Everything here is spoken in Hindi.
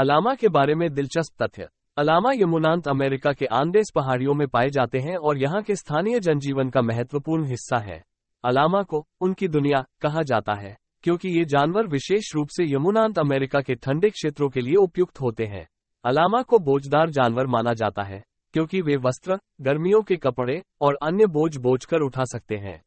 अलामा के बारे में दिलचस्प तथ्य अलामा यमुनांत अमेरिका के आंदेस पहाड़ियों में पाए जाते हैं और यहाँ के स्थानीय जनजीवन का महत्वपूर्ण हिस्सा है अलामा को उनकी दुनिया कहा जाता है क्योंकि ये जानवर विशेष रूप से यमुनांत अमेरिका के ठंडे क्षेत्रों के लिए उपयुक्त होते हैं अलामा को बोझदार जानवर माना जाता है क्योंकि वे वस्त्र गर्मियों के कपड़े और अन्य बोझ बोझ कर उठा सकते हैं